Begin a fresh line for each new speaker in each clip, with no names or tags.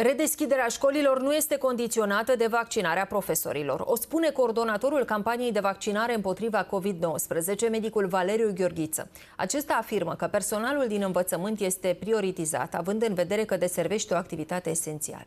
Redeschiderea școlilor nu este condiționată de vaccinarea profesorilor. O spune coordonatorul campaniei de vaccinare împotriva COVID-19, medicul Valeriu Gheorghiță. Acesta afirmă că personalul din învățământ este prioritizat, având în vedere că deservește o activitate esențială.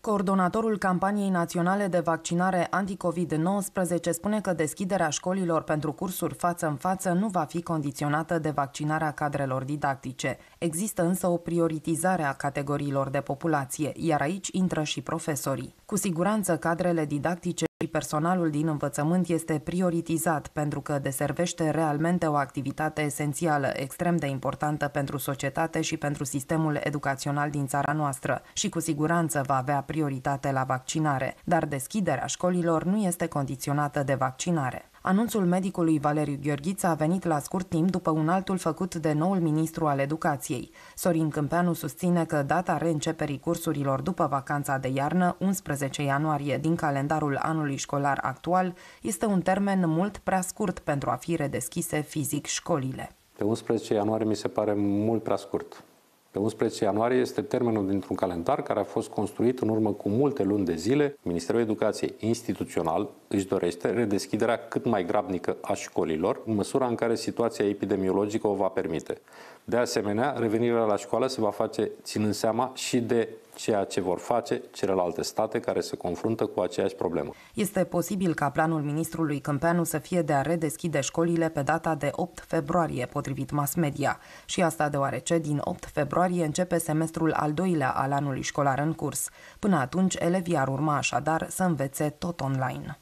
Coordonatorul campaniei naționale de vaccinare anticovid-19 spune că deschiderea școlilor pentru cursuri față în față nu va fi condiționată de vaccinarea cadrelor didactice. Există însă o prioritizare a categoriilor de populație, iar aici intră și profesorii. Cu siguranță cadrele didactice Personalul din învățământ este prioritizat pentru că deservește realmente o activitate esențială, extrem de importantă pentru societate și pentru sistemul educațional din țara noastră și cu siguranță va avea prioritate la vaccinare, dar deschiderea școlilor nu este condiționată de vaccinare. Anunțul medicului Valeriu Gheorghiță a venit la scurt timp după un altul făcut de noul ministru al educației. Sorin Câmpeanu susține că data reînceperii cursurilor după vacanța de iarnă, 11 ianuarie, din calendarul anului școlar actual, este un termen mult prea scurt pentru a fi redeschise fizic școlile.
Pe 11 ianuarie mi se pare mult prea scurt. Pe 11 ianuarie este termenul dintr-un calendar care a fost construit în urmă cu multe luni de zile. Ministerul Educației instituțional își dorește redeschiderea cât mai grabnică a școlilor, în măsura în care situația epidemiologică o va permite. De asemenea, revenirea la școală se va face ținând seama și de ceea ce vor face celelalte state care se confruntă cu aceeași problemă. Este
posibil ca planul ministrului Câmpeanu să fie de a redeschide școlile pe data de 8 februarie, potrivit mass media. Și asta deoarece din 8 februarie începe semestrul al doilea al anului școlar în curs. Până atunci, elevii ar urma așadar să învețe tot online.